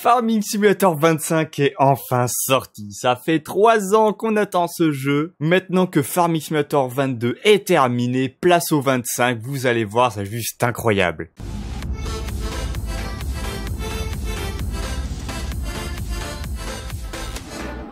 Farming Simulator 25 est enfin sorti. Ça fait 3 ans qu'on attend ce jeu. Maintenant que Farming Simulator 22 est terminé, place au 25, vous allez voir, c'est juste incroyable.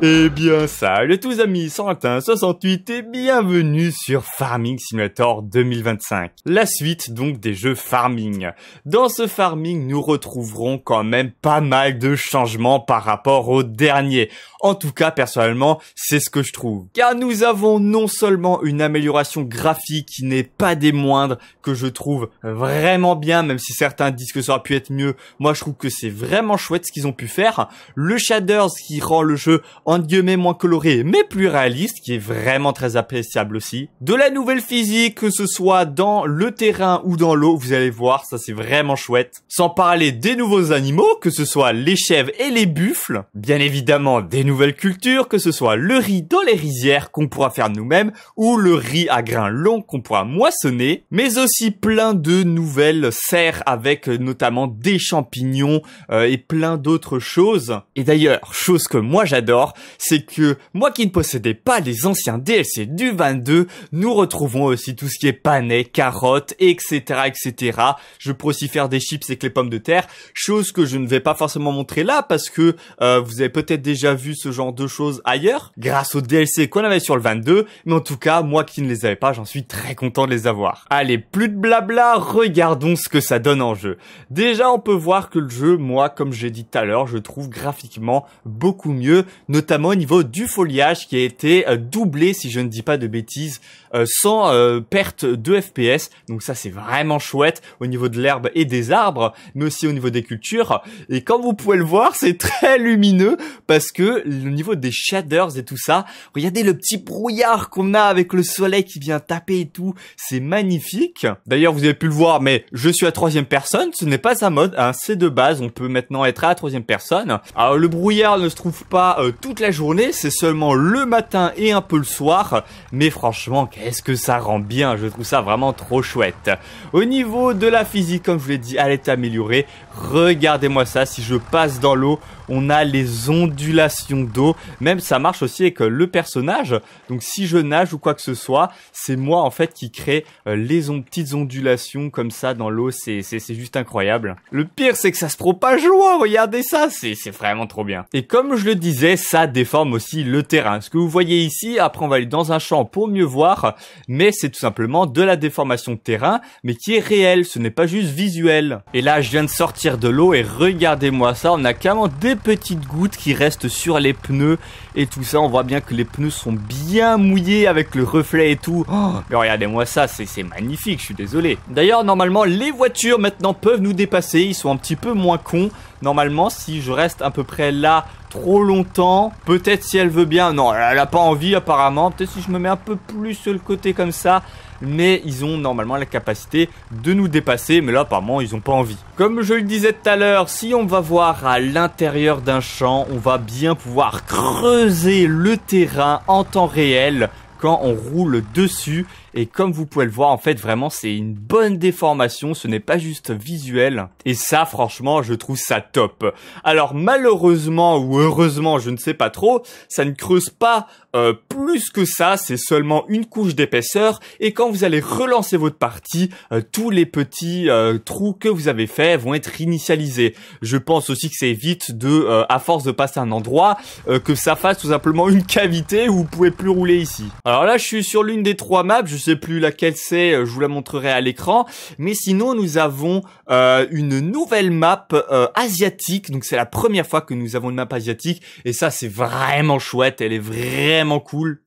Eh bien ça, les tous amis, 101.68 68 et bienvenue sur Farming Simulator 2025. La suite donc des jeux farming. Dans ce farming, nous retrouverons quand même pas mal de changements par rapport au dernier. En tout cas, personnellement, c'est ce que je trouve. Car nous avons non seulement une amélioration graphique qui n'est pas des moindres, que je trouve vraiment bien, même si certains disent que ça aurait pu être mieux, moi je trouve que c'est vraiment chouette ce qu'ils ont pu faire. Le shaders qui rend le jeu en guillemets moins coloré mais plus réaliste, qui est vraiment très appréciable aussi. De la nouvelle physique, que ce soit dans le terrain ou dans l'eau, vous allez voir, ça c'est vraiment chouette. Sans parler des nouveaux animaux, que ce soit les chèvres et les buffles. Bien évidemment, des nouvelles cultures, que ce soit le riz dans les rizières qu'on pourra faire nous-mêmes, ou le riz à grains longs qu'on pourra moissonner, mais aussi plein de nouvelles serres avec euh, notamment des champignons euh, et plein d'autres choses. Et d'ailleurs, chose que moi j'adore, c'est que moi qui ne possédais pas les anciens DLC du 22, nous retrouvons aussi tout ce qui est panais, carottes, etc., etc. Je peux aussi faire des chips avec les pommes de terre, chose que je ne vais pas forcément montrer là parce que euh, vous avez peut-être déjà vu ce genre de choses ailleurs grâce aux DLC qu'on avait sur le 22, mais en tout cas, moi qui ne les avais pas, j'en suis très content de les avoir. Allez, plus de blabla, regardons ce que ça donne en jeu. Déjà, on peut voir que le jeu, moi, comme j'ai dit tout à l'heure, je trouve graphiquement beaucoup mieux, notamment au niveau du foliage qui a été euh, doublé, si je ne dis pas de bêtises, euh, sans euh, perte de FPS. Donc ça, c'est vraiment chouette au niveau de l'herbe et des arbres, mais aussi au niveau des cultures. Et comme vous pouvez le voir, c'est très lumineux parce que au niveau des shaders et tout ça, regardez le petit brouillard qu'on a avec le soleil qui vient taper et tout, c'est magnifique. D'ailleurs, vous avez pu le voir, mais je suis à troisième personne, ce n'est pas un mode, hein. c'est de base, on peut maintenant être à la troisième personne. Alors le brouillard ne se trouve pas tout la journée, c'est seulement le matin et un peu le soir. Mais franchement, qu'est-ce que ça rend bien, je trouve ça vraiment trop chouette. Au niveau de la physique, comme je vous l'ai dit, elle est améliorée. Regardez-moi ça, si je passe dans l'eau, on a les ondulations d'eau. Même ça marche aussi avec euh, le personnage. Donc si je nage ou quoi que ce soit, c'est moi en fait qui crée euh, les petites ondulations comme ça dans l'eau. C'est juste incroyable. Le pire, c'est que ça se propage loin. Regardez ça, c'est vraiment trop bien. Et comme je le disais, ça déforme aussi le terrain. Ce que vous voyez ici, après on va aller dans un champ pour mieux voir, mais c'est tout simplement de la déformation de terrain, mais qui est réelle, ce n'est pas juste visuel. Et là, je viens de sortir de l'eau et regardez-moi ça, on a carrément des petites gouttes qui restent sur les pneus et tout ça, on voit bien que les pneus sont bien mouillés avec le reflet et tout. Oh, mais regardez-moi ça, c'est magnifique, je suis désolé. D'ailleurs, normalement, les voitures maintenant peuvent nous dépasser, ils sont un petit peu moins cons, Normalement, si je reste à peu près là trop longtemps, peut-être si elle veut bien. Non, elle n'a pas envie apparemment. Peut-être si je me mets un peu plus sur le côté comme ça. Mais ils ont normalement la capacité de nous dépasser. Mais là, apparemment, ils n'ont pas envie. Comme je le disais tout à l'heure, si on va voir à l'intérieur d'un champ, on va bien pouvoir creuser le terrain en temps réel quand on roule dessus. Et comme vous pouvez le voir, en fait, vraiment, c'est une bonne déformation. Ce n'est pas juste visuel. Et ça, franchement, je trouve ça top. Alors, malheureusement ou heureusement, je ne sais pas trop, ça ne creuse pas euh, plus que ça, c'est seulement une couche d'épaisseur et quand vous allez relancer votre partie, euh, tous les petits euh, trous que vous avez faits vont être initialisés. Je pense aussi que c'est vite de, à force de passer un endroit, que ça fasse tout simplement une cavité où vous pouvez plus rouler ici. Alors là, je suis sur l'une des trois maps, je sais plus laquelle c'est, je vous la montrerai à l'écran, mais sinon nous avons une nouvelle map asiatique, donc c'est la première fois que nous avons une map asiatique et ça c'est vraiment chouette, elle est vraiment vraiment cool.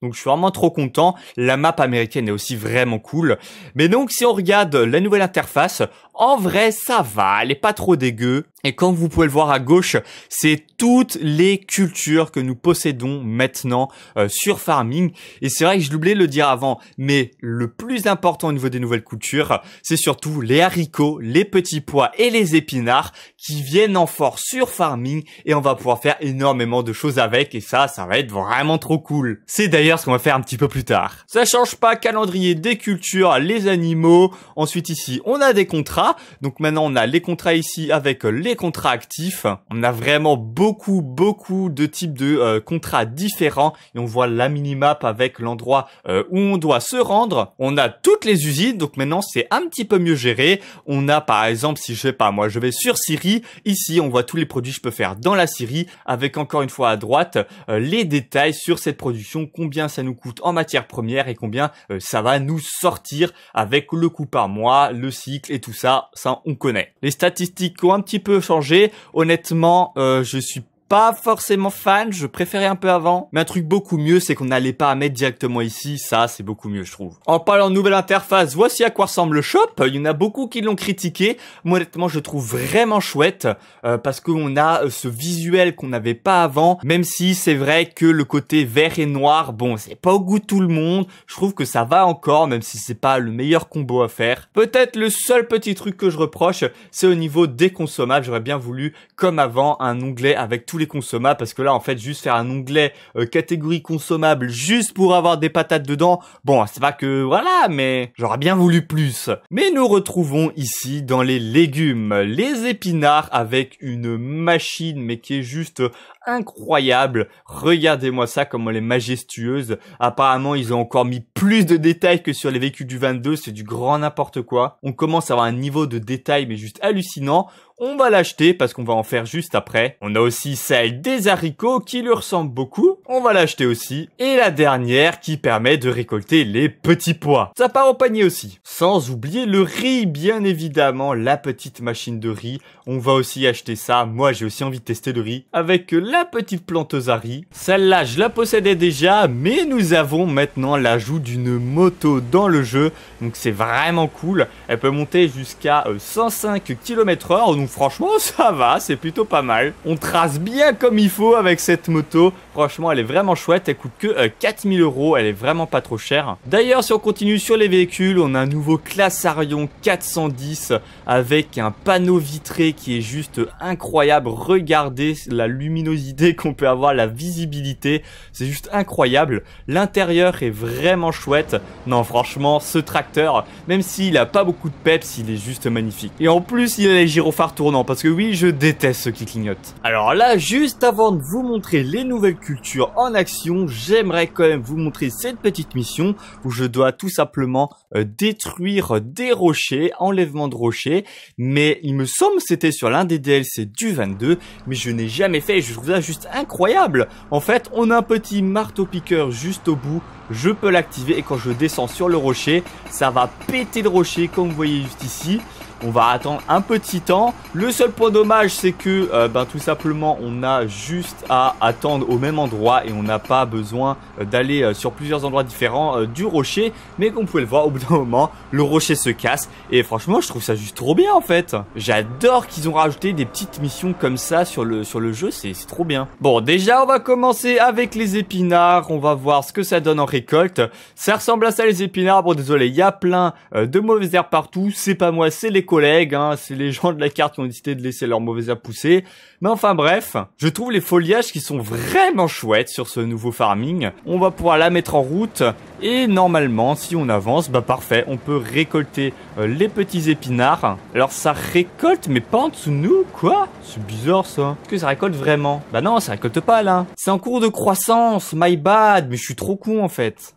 Donc je suis vraiment trop content. La map américaine est aussi vraiment cool. Mais donc si on regarde la nouvelle interface, en vrai ça va, elle est pas trop dégueu. Et comme vous pouvez le voir à gauche, c'est toutes les cultures que nous possédons maintenant euh, sur farming. Et c'est vrai que je l'oubliais de le dire avant, mais le plus important au niveau des nouvelles cultures, c'est surtout les haricots, les petits pois et les épinards qui viennent en force sur farming et on va pouvoir faire énormément de choses avec et ça, ça va être vraiment trop cool. C'est d'ailleurs ce qu'on va faire un petit peu plus tard. Ça change pas, calendrier des cultures, les animaux. Ensuite ici, on a des contrats. Donc maintenant, on a les contrats ici avec les contrats actifs, on a vraiment beaucoup, beaucoup de types de euh, contrats différents et on voit la minimap avec l'endroit euh, où on doit se rendre. On a toutes les usines, donc maintenant c'est un petit peu mieux géré. On a par exemple, si je sais pas moi, je vais sur Syrie, ici on voit tous les produits que je peux faire dans la Syrie, avec encore une fois à droite euh, les détails sur cette production, combien ça nous coûte en matière première et combien ça va nous sortir avec le coût par mois, le cycle et tout ça, ça on connaît. Les statistiques ont un petit peu changer. Honnêtement, euh, je suis pas forcément fan, je préférais un peu avant. Mais un truc beaucoup mieux, c'est qu'on n'allait pas à mettre directement ici, ça c'est beaucoup mieux je trouve. En parlant de nouvelle interface, voici à quoi ressemble le shop. Il y en a beaucoup qui l'ont critiqué. Moi honnêtement je trouve vraiment chouette euh, parce qu'on a euh, ce visuel qu'on n'avait pas avant. Même si c'est vrai que le côté vert et noir, bon c'est pas au goût de tout le monde. Je trouve que ça va encore même si c'est pas le meilleur combo à faire. Peut-être le seul petit truc que je reproche, c'est au niveau des consommables. J'aurais bien voulu, comme avant, un onglet avec tous les consommables parce que là en fait juste faire un onglet euh, catégorie consommable juste pour avoir des patates dedans, bon c'est pas que voilà mais j'aurais bien voulu plus. Mais nous retrouvons ici dans les légumes les épinards avec une machine mais qui est juste incroyable. Regardez-moi ça, comme elle est majestueuse. Apparemment, ils ont encore mis plus de détails que sur les véhicules du 22. C'est du grand n'importe quoi. On commence à avoir un niveau de détail, mais juste hallucinant. On va l'acheter parce qu'on va en faire juste après. On a aussi celle des haricots qui lui ressemble beaucoup on va l'acheter aussi. Et la dernière qui permet de récolter les petits pois. Ça part au panier aussi. Sans oublier le riz, bien évidemment, la petite machine de riz. On va aussi acheter ça. Moi, j'ai aussi envie de tester le riz avec la petite planteuse à riz. Celle-là, je la possédais déjà, mais nous avons maintenant l'ajout d'une moto dans le jeu. Donc c'est vraiment cool. Elle peut monter jusqu'à 105 euh, km heure. Donc franchement, ça va, c'est plutôt pas mal. On trace bien comme il faut avec cette moto. Franchement, elle est vraiment chouette. Elle coûte que 4000 euh, euros. Elle est vraiment pas trop chère. D'ailleurs, si on continue sur les véhicules, on a un nouveau Arion 410 avec un panneau vitré qui est juste incroyable. Regardez la luminosité qu'on peut avoir, la visibilité. C'est juste incroyable. L'intérieur est vraiment chouette. Non, franchement, ce tracteur, même s'il a pas beaucoup de peps, il est juste magnifique. Et en plus, il a les gyrophares tournants parce que oui, je déteste ce qui clignote Alors là, juste avant de vous montrer les nouvelles culture en action, j'aimerais quand même vous montrer cette petite mission où je dois tout simplement euh, détruire des rochers, enlèvement de rochers, mais il me semble c'était sur l'un des DLC du 22, mais je n'ai jamais fait, je trouve ça juste incroyable. En fait, on a un petit marteau-piqueur juste au bout, je peux l'activer et quand je descends sur le rocher, ça va péter le rocher comme vous voyez juste ici on va attendre un petit temps. Le seul point dommage, c'est que euh, ben, tout simplement, on a juste à attendre au même endroit et on n'a pas besoin euh, d'aller euh, sur plusieurs endroits différents du rocher. Mais comme vous pouvez le voir, au bout d'un moment, le rocher se casse. Et franchement, je trouve ça juste trop bien en fait. J'adore qu'ils ont rajouté des petites missions comme ça sur le, sur le jeu, c'est trop bien. Bon, déjà, on va commencer avec les épinards. On va voir ce que ça donne en récolte. Ça ressemble à ça les épinards. Bon, désolé, il y a plein de mauvaises herbes partout. C'est pas moi, c'est les collègues, hein, c'est les gens de la carte qui ont décidé de laisser leur mauvais à pousser. Mais enfin bref, je trouve les foliages qui sont vraiment chouettes sur ce nouveau farming. On va pouvoir la mettre en route et normalement, si on avance, bah parfait, on peut récolter euh, les petits épinards. Alors ça récolte, mais pas en dessous nous, quoi C'est bizarre ça. Est-ce que ça récolte vraiment Bah non, ça récolte pas là. C'est en cours de croissance, my bad, mais je suis trop con en fait.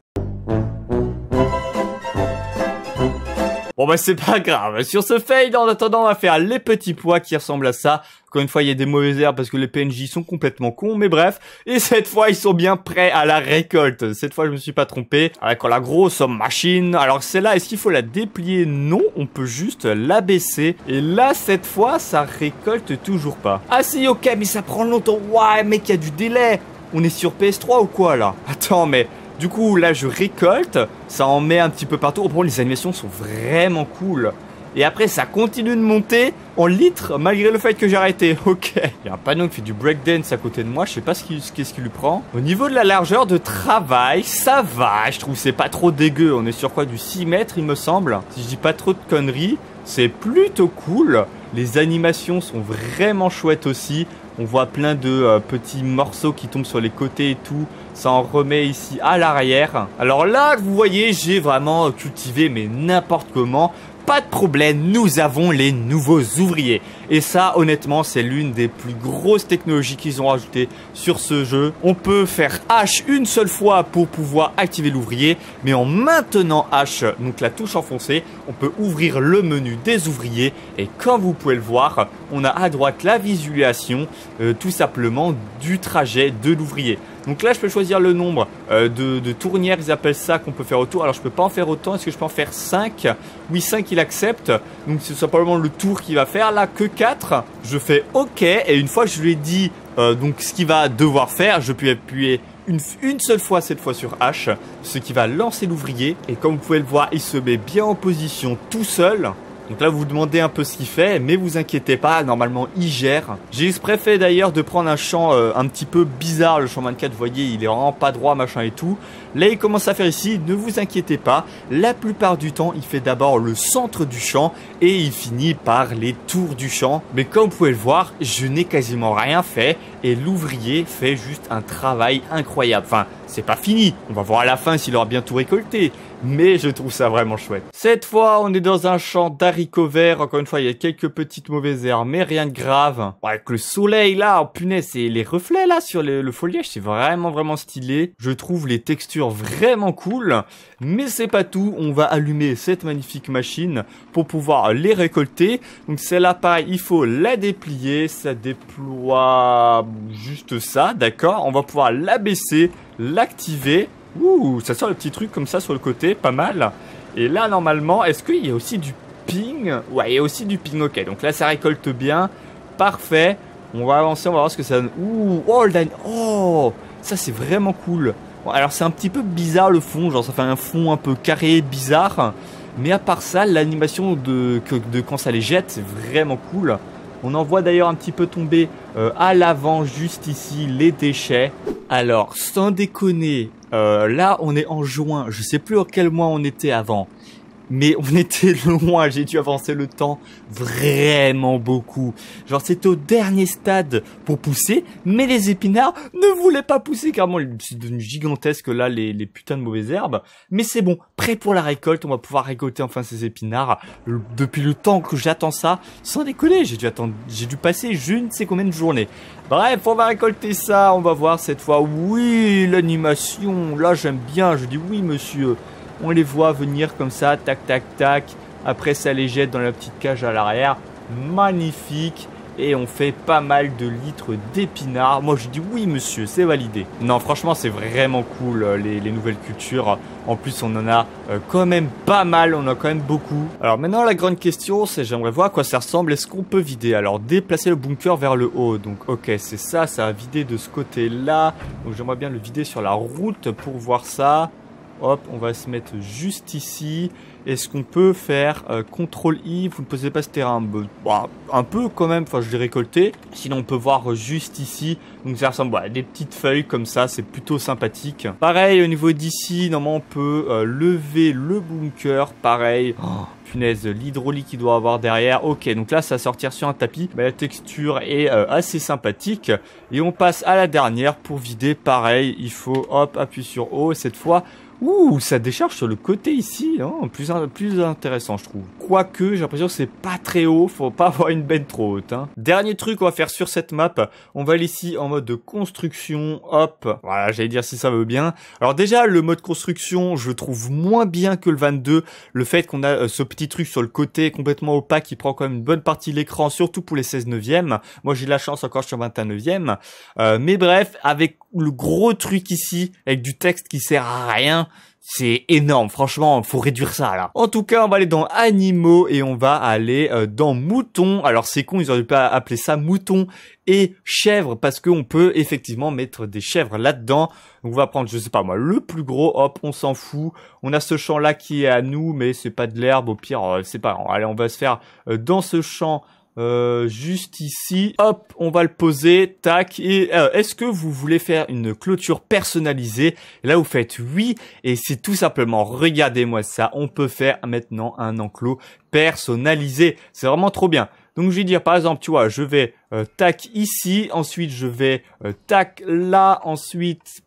Bon bah c'est pas grave. Sur ce fail, en attendant, on va faire les petits pois qui ressemblent à ça. Encore une fois, il y a des mauvaises herbes parce que les PNJ sont complètement cons, mais bref. Et cette fois, ils sont bien prêts à la récolte. Cette fois, je me suis pas trompé. Avec la grosse machine. Alors celle-là, est-ce qu'il faut la déplier Non, on peut juste l'abaisser. Et là, cette fois, ça récolte toujours pas. Ah si, ok, mais ça prend longtemps. Ouais, mec, il y a du délai. On est sur PS3 ou quoi là Attends, mais... Du coup, là, je récolte, ça en met un petit peu partout. Oh, les animations sont vraiment cool. Et après, ça continue de monter en litres malgré le fait que j'ai arrêté. Ok. Il y a un panneau qui fait du breakdance à côté de moi. Je sais pas ce qu'il ce qui lui prend. Au niveau de la largeur de travail, ça va. Je trouve c'est pas trop dégueu. On est sur quoi Du 6 mètres, il me semble. Si je dis pas trop de conneries, c'est plutôt cool. Les animations sont vraiment chouettes aussi. On voit plein de euh, petits morceaux qui tombent sur les côtés et tout. Ça en remet ici à l'arrière. Alors là, vous voyez, j'ai vraiment cultivé mais n'importe comment pas de problème, nous avons les nouveaux ouvriers. Et ça, honnêtement, c'est l'une des plus grosses technologies qu'ils ont rajoutées sur ce jeu. On peut faire H une seule fois pour pouvoir activer l'ouvrier, mais en maintenant H, donc la touche enfoncée, on peut ouvrir le menu des ouvriers. Et comme vous pouvez le voir, on a à droite la visualisation, euh, tout simplement, du trajet de l'ouvrier. Donc là, je peux choisir le nombre euh, de, tournières, ils appellent ça, qu'on peut faire autour. Alors, je peux pas en faire autant. Est-ce que je peux en faire 5 Oui, 5, il accepte. Donc, ce sera probablement le tour qu'il va faire. Là, que 4. Je fais OK. Et une fois que je lui ai dit euh, donc, ce qu'il va devoir faire, je peux appuyer une, une, seule fois cette fois sur H, ce qui va lancer l'ouvrier. Et comme vous pouvez le voir, il se met bien en position tout seul. Donc là, vous vous demandez un peu ce qu'il fait, mais vous inquiétez pas, normalement, il gère. J'ai exprès fait d'ailleurs de prendre un champ euh, un petit peu bizarre, le champ 24, vous voyez, il est vraiment pas droit, machin et tout. Là, il commence à faire ici, ne vous inquiétez pas, la plupart du temps, il fait d'abord le centre du champ et il finit par les tours du champ. Mais comme vous pouvez le voir, je n'ai quasiment rien fait et l'ouvrier fait juste un travail incroyable. Enfin, c'est pas fini, on va voir à la fin s'il aura bien tout récolté mais je trouve ça vraiment chouette. Cette fois, on est dans un champ d'haricots verts. Encore une fois, il y a quelques petites mauvaises herbes, mais rien de grave. Avec le soleil là, oh, punaise, et les reflets là sur le, foliage, c'est vraiment vraiment stylé. Je trouve les textures vraiment cool, mais c'est pas tout. On va allumer cette magnifique machine pour pouvoir les récolter. Donc celle-là, pareil, il faut la déplier. Ça déploie juste ça, d'accord On va pouvoir l'abaisser, l'activer Ouh, ça sort le petit truc comme ça sur le côté, pas mal. Et là, normalement, est-ce qu'il y a aussi du ping Ouais, il y a aussi du ping, ok. Donc là, ça récolte bien. Parfait. On va avancer, on va voir ce que ça donne. Ouh, oh, oh Ça, c'est vraiment cool. alors, c'est un petit peu bizarre le fond, genre ça fait un fond un peu carré, bizarre. Mais à part ça, l'animation de, quand ça les jette, c'est vraiment cool. On en voit d'ailleurs un petit peu tomber euh, à l'avant, juste ici, les déchets. Alors, sans déconner, euh, là, on est en juin. Je sais plus en quel mois on était avant mais on était loin, j'ai dû avancer le temps vraiment beaucoup. Genre c'était au dernier stade pour pousser, mais les épinards ne voulaient pas pousser car c'est devenu gigantesque là les, les putains de mauvaises herbes. Mais c'est bon, prêt pour la récolte, on va pouvoir récolter enfin ces épinards. Depuis le temps que j'attends ça, sans décoller. j'ai dû attendre, j'ai dû passer je ne sais combien de journées. Bref, on va récolter ça, on va voir cette fois. Oui, l'animation, là j'aime bien, je dis oui monsieur. On les voit venir comme ça, tac, tac, tac. Après, ça les jette dans la petite cage à l'arrière. Magnifique. Et on fait pas mal de litres d'épinards. Moi, je dis oui, monsieur, c'est validé. Non, franchement, c'est vraiment cool, euh, les, les, nouvelles cultures. En plus, on en a euh, quand même pas mal. On en a quand même beaucoup. Alors maintenant, la grande question, c'est j'aimerais voir à quoi ça ressemble. Est-ce qu'on peut vider Alors, déplacer le bunker vers le haut. Donc, ok, c'est ça. Ça a vidé de ce côté-là. Donc, j'aimerais bien le vider sur la route pour voir ça. Hop, on va se mettre juste ici. Est-ce qu'on peut faire euh, CTRL I Vous ne posez pas ce terrain bah, bah, un peu quand même, enfin je l'ai récolté. Sinon on peut voir juste ici. Donc ça ressemble à des petites feuilles comme ça, c'est plutôt sympathique. Pareil au niveau d'ici, normalement on peut euh, lever le bunker. Pareil. Oh, punaise, l'hydraulique qui doit avoir derrière. Ok, donc là, ça va sortir sur un tapis. Bah, la texture est euh, assez sympathique. Et on passe à la dernière pour vider. Pareil, il faut, hop, appuyer sur O. Cette fois, Ouh, ça décharge sur le côté ici, hein, plus, plus intéressant je trouve. Quoique, j'ai l'impression que c'est pas très haut, faut pas avoir une bête trop haute. Hein. Dernier truc qu'on va faire sur cette map, on va aller ici en mode construction, hop, voilà, j'allais dire si ça veut bien. Alors déjà, le mode construction, je trouve moins bien que le 22, le fait qu'on a euh, ce petit truc sur le côté complètement opaque qui prend quand même une bonne partie de l'écran, surtout pour les 16 neuvièmes. Moi j'ai de la chance encore sur 21 neuvième. Euh, mais bref, avec le gros truc ici, avec du texte qui sert à rien, c'est énorme, franchement, faut réduire ça là. En tout cas, on va aller dans animaux et on va aller euh, dans moutons. Alors c'est con, ils auraient pas appeler ça moutons et chèvres, parce qu'on peut effectivement mettre des chèvres là-dedans. on va prendre, je sais pas moi, le plus gros, hop, on s'en fout. On a ce champ là qui est à nous, mais c'est pas de l'herbe, au pire, euh, c'est pas. Allez, on va se faire euh, dans ce champ euh, juste ici, hop, on va le poser, tac. Et euh, est-ce que vous voulez faire une clôture personnalisée Là, vous faites oui, et c'est tout simplement, regardez-moi ça, on peut faire maintenant un enclos personnalisé. C'est vraiment trop bien. Donc je vais dire par exemple, tu vois, je vais euh, tac ici, ensuite je vais tac là, ensuite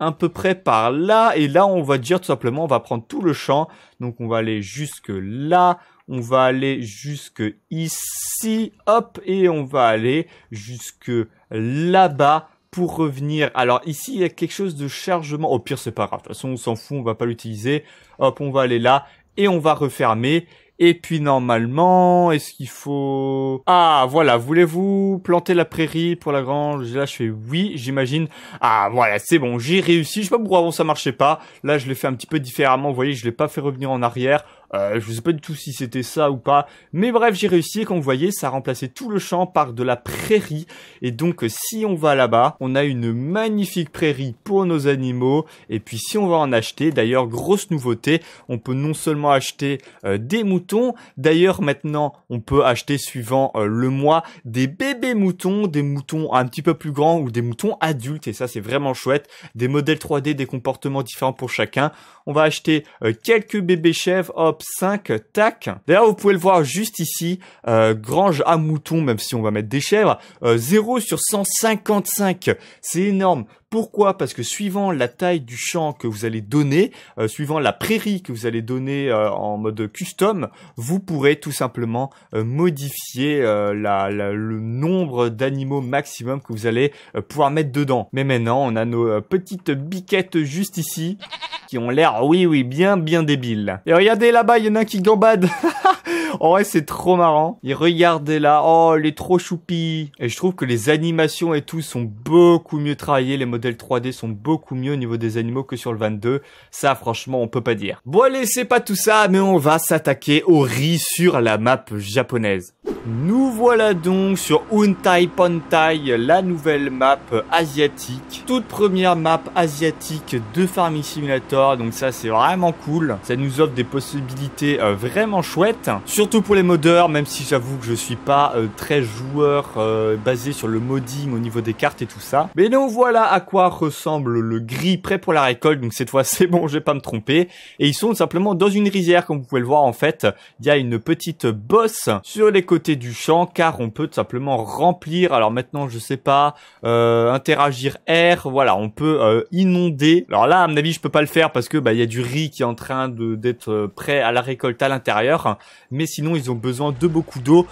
un peu près par là. Et là, on va dire tout simplement, on va prendre tout le champ. Donc, on va aller jusque là on va aller jusque ici, hop, et on va aller jusque là-bas pour revenir. Alors ici, il y a quelque chose de chargement. Au pire, c'est pas grave. De toute façon, on s'en fout, on va pas l'utiliser. Hop, on va aller là et on va refermer. Et puis normalement, est-ce qu'il faut... Ah voilà, voulez-vous planter la prairie pour la grange Là je fais oui, j'imagine. Ah voilà, c'est bon, j'ai réussi. Je sais pas pourquoi avant ça marchait pas. Là je l'ai fait un petit peu différemment, vous voyez, je l'ai pas fait revenir en arrière. Euh, je sais pas du tout si c'était ça ou pas, mais bref, j'ai réussi et comme vous voyez, ça a remplacé tout le champ par de la prairie. Et donc, euh, si on va là-bas, on a une magnifique prairie pour nos animaux. Et puis, si on va en acheter, d'ailleurs, grosse nouveauté, on peut non seulement acheter euh, des moutons, d'ailleurs, maintenant, on peut acheter suivant euh, le mois des bébés moutons, des moutons un petit peu plus grands ou des moutons adultes. Et ça, c'est vraiment chouette. Des modèles 3D, des comportements différents pour chacun. On va acheter quelques bébés chèvres, hop, 5, tac. D'ailleurs, vous pouvez le voir juste ici, euh, grange à moutons, même si on va mettre des chèvres, euh, 0 sur 155. C'est énorme. Pourquoi Parce que suivant la taille du champ que vous allez donner, euh, suivant la prairie que vous allez donner euh, en mode custom, vous pourrez tout simplement modifier le nombre d'animaux maximum que vous allez pouvoir mettre dedans. Mais maintenant, on a nos petites biquettes juste ici ont l'air, oui, oui, bien, bien débiles. Et regardez là-bas, il y en a un qui gambade. En c'est trop marrant. Et regardez là, oh, il est trop choupi. Et je trouve que les animations et tout sont beaucoup mieux travaillées. Les modèles 3D sont beaucoup mieux au niveau des animaux que sur le 22. Ça, franchement, on peut pas dire. Bon, allez, c'est pas tout ça, mais on va s'attaquer au riz sur la map japonaise. Nous voilà donc sur Untai Pontai, la nouvelle map asiatique. Toute première map asiatique de Farming Simulator, donc ça c'est vraiment cool. Ça nous offre des possibilités euh, vraiment chouettes, surtout pour les modeurs, même si j'avoue que je suis pas euh, très joueur euh, basé sur le modding au niveau des cartes et tout ça. Mais nous voilà à quoi ressemble le gris prêt pour la récolte, donc cette fois c'est bon, je vais pas me tromper. Et ils sont simplement dans une rizière, comme vous pouvez le voir en fait. Il y a une petite bosse sur les côtés du champ car on peut tout simplement remplir. Alors maintenant, je sais pas, euh, interagir air. Voilà, on peut euh, inonder. Alors là, à mon avis, je peux pas le faire parce que bah il y a du riz qui est en train de d'être euh, prêt à la récolte à l'intérieur. Mais sinon, ils ont besoin de beaucoup d'eau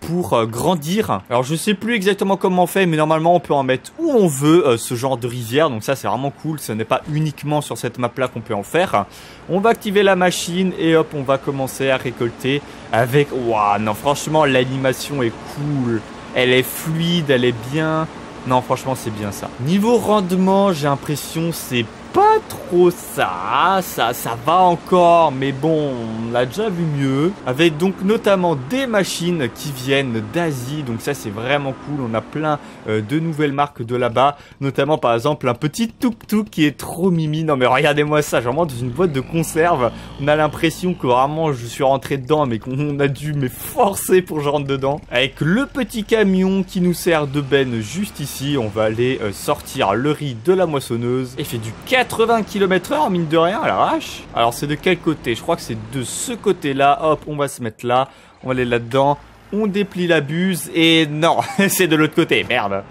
pour grandir. Alors je sais plus exactement comment on fait, mais normalement, on peut en mettre où on veut ce genre de rivière. Donc ça, c'est vraiment cool. Ce n'est pas uniquement sur cette map là qu'on peut en faire. On va activer la machine et hop, on va commencer à récolter avec waouh non franchement l'animation est cool elle est fluide elle est bien non franchement c'est bien ça niveau rendement j'ai l'impression c'est pas trop ça, ça, ça va encore, mais bon, on l'a déjà vu mieux. Avec donc notamment des machines qui viennent d'Asie, donc ça c'est vraiment cool, on a plein euh, de nouvelles marques de là-bas, notamment par exemple un petit tuk-tuk qui est trop mimi, non mais regardez-moi ça, j'en dans une boîte de conserve, on a l'impression que vraiment je suis rentré dedans, mais qu'on a dû mais forcer pour que je rentre dedans. Avec le petit camion qui nous sert de benne juste ici, on va aller euh, sortir le riz de la moissonneuse, et fait du 4 80 km/h, mine de rien, à l'arrache. Alors, c'est de quel côté Je crois que c'est de ce côté-là. Hop, on va se mettre là. On va aller là-dedans. On déplie la buse. Et non, c'est de l'autre côté. Merde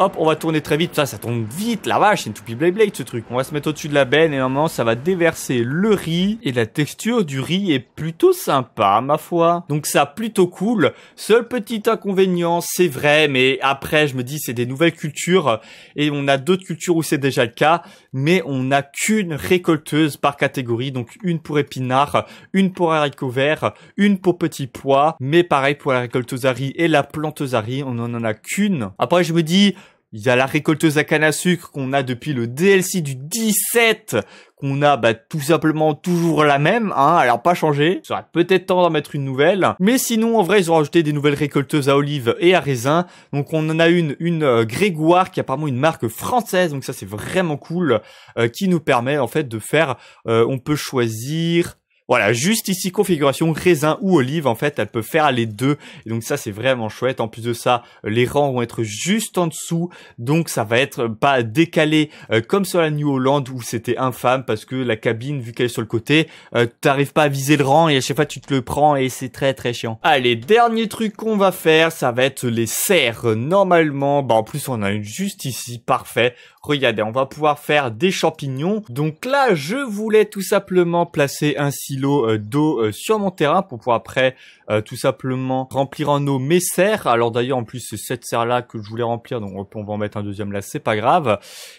hop, on va tourner très vite. Ça, ça tourne vite, la vache, c'est une toupie blade blade ce truc. On va se mettre au-dessus de la benne et normalement ça va déverser le riz et la texture du riz est plutôt sympa, ma foi. Donc ça, plutôt cool. Seul petit inconvénient, c'est vrai, mais après, je me dis, c'est des nouvelles cultures et on a d'autres cultures où c'est déjà le cas, mais on n'a qu'une récolteuse par catégorie, donc une pour épinard une pour haricots verts, une pour petits pois, mais pareil pour la récolteuse riz et la planteuse à riz, on n'en a qu'une. Après, je me dis, il y a la récolteuse à canne à sucre qu'on a depuis le DLC du 17, qu'on a bah, tout simplement toujours la même, hein, elle n'a pas changé. Ça aurait peut-être temps d'en mettre une nouvelle. Mais sinon, en vrai, ils ont rajouté des nouvelles récolteuses à olives et à raisin. Donc on en a une, une euh, Grégoire, qui est apparemment une marque française, donc ça c'est vraiment cool, euh, qui nous permet en fait de faire, euh, on peut choisir voilà, juste ici configuration raisin ou olive en fait, elle peut faire les deux. Et donc ça c'est vraiment chouette. En plus de ça, les rangs vont être juste en dessous, donc ça va être pas décalé euh, comme sur la New Holland où c'était infâme parce que la cabine vu qu'elle est sur le côté, euh, t'arrives pas à viser le rang et à chaque fois tu te le prends et c'est très très chiant. Allez, dernier truc qu'on va faire, ça va être les serres. Normalement, bah en plus on a une juste ici, parfait. Regardez, on va pouvoir faire des champignons. Donc là, je voulais tout simplement placer un silo euh, d'eau euh, sur mon terrain pour pouvoir après euh, tout simplement remplir en eau mes serres. Alors d'ailleurs, en plus, c'est cette serre-là que je voulais remplir, donc on va en mettre un deuxième là, c'est pas grave.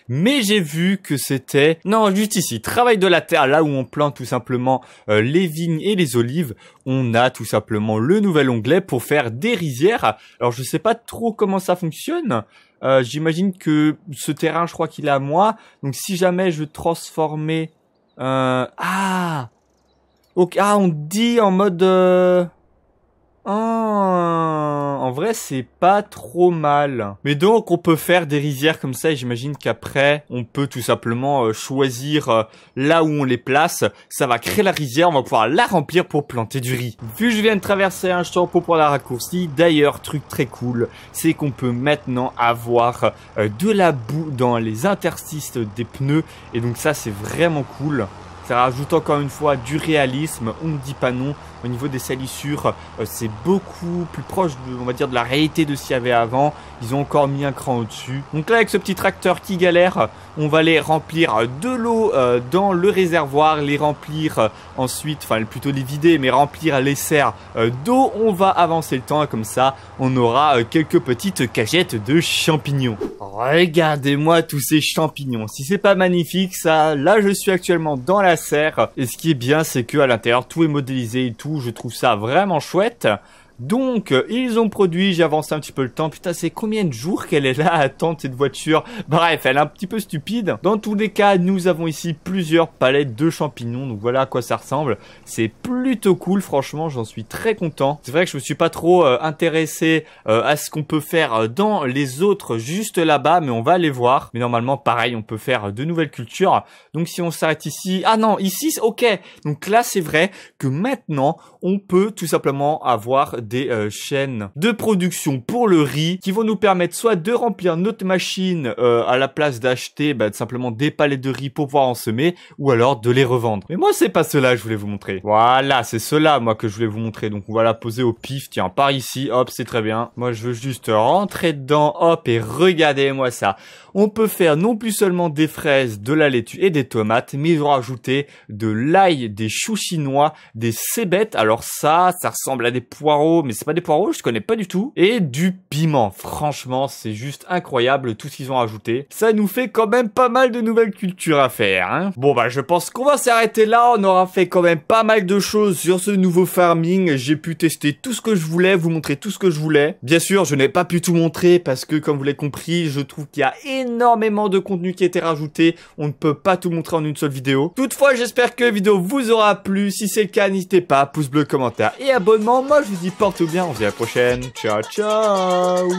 Mais j'ai vu que c'était... Non, juste ici, travail de la terre, là où on plante tout simplement les vignes et les olives, on a tout simplement le nouvel onglet pour faire des rizières. Alors je sais pas trop comment ça fonctionne, euh, j'imagine que ce terrain, je crois qu'il est à moi. Donc si jamais je veux transformer... Euh... Ah ah, on dit en mode... Euh, ah, en vrai, c'est pas trop mal. Mais donc, on peut faire des rizières comme ça et j'imagine qu'après, on peut tout simplement euh, choisir euh, là où on les place. Ça va créer la rizière, on va pouvoir la remplir pour planter du riz. Vu que je viens de traverser un champ pour la raccourci, d'ailleurs, truc très cool, c'est qu'on peut maintenant avoir euh, de la boue dans les interstices des pneus. Et donc ça, c'est vraiment cool. Ça rajoute encore une fois du réalisme, on ne dit pas non au niveau des salissures, euh, c'est beaucoup plus proche, de, on va dire, de la réalité de ce qu'il y avait avant. Ils ont encore mis un cran au-dessus. Donc là, avec ce petit tracteur qui galère, on va les remplir de l'eau euh, dans le réservoir, les remplir euh, ensuite, enfin plutôt les vider, mais remplir les serres d'eau. On va avancer le temps comme ça, on aura quelques petites cagettes de champignons. Regardez-moi tous ces champignons. Si c'est pas magnifique, ça, là, je suis actuellement dans la serre. Et ce qui est bien, c'est que à l'intérieur, tout est modélisé et tout je trouve ça vraiment chouette. Donc, euh, ils ont produit, j'ai avancé un petit peu le temps. Putain, c'est combien de jours qu'elle est là à attendre cette voiture Bref, elle est un petit peu stupide. Dans tous les cas, nous avons ici plusieurs palettes de champignons. Donc voilà à quoi ça ressemble. C'est plutôt cool, franchement, j'en suis très content. C'est vrai que je me suis pas trop euh, intéressé euh, à ce qu'on peut faire dans les autres juste là-bas, mais on va aller voir. Mais normalement, pareil, on peut faire de nouvelles cultures. Donc si on s'arrête ici... Ah non, ici, ok. Donc là, c'est vrai que maintenant, on peut tout simplement avoir des euh, chaînes de production pour le riz qui vont nous permettre soit de remplir notre machine euh, à la place d'acheter bah, simplement des palettes de riz pour pouvoir en semer ou alors de les revendre. Mais moi c'est pas cela je voulais vous montrer. Voilà, c'est cela moi que je voulais vous montrer. Donc on va la poser au pif, tiens, par ici, hop, c'est très bien. Moi je veux juste rentrer dedans, hop, et regardez-moi ça on peut faire non plus seulement des fraises, de la laitue et des tomates, mais ils ont ajouté de l'ail, des choux chinois, des cébettes. Alors ça, ça ressemble à des poireaux, mais c'est pas des poireaux, je connais pas du tout. Et du piment. Franchement, c'est juste incroyable tout ce qu'ils ont ajouté. Ça nous fait quand même pas mal de nouvelles cultures à faire, hein. Bon bah, je pense qu'on va s'arrêter là. On aura fait quand même pas mal de choses sur ce nouveau farming. J'ai pu tester tout ce que je voulais, vous montrer tout ce que je voulais. Bien sûr, je n'ai pas pu tout montrer parce que, comme vous l'avez compris, je trouve qu'il y a énormément énormément de contenu qui a été rajouté. On ne peut pas tout montrer en une seule vidéo. Toutefois, j'espère que la vidéo vous aura plu. Si c'est le cas, n'hésitez pas, pouce bleu, commentaire et abonnement. Moi, je vous dis porte-vous bien. On se dit à la prochaine. Ciao, ciao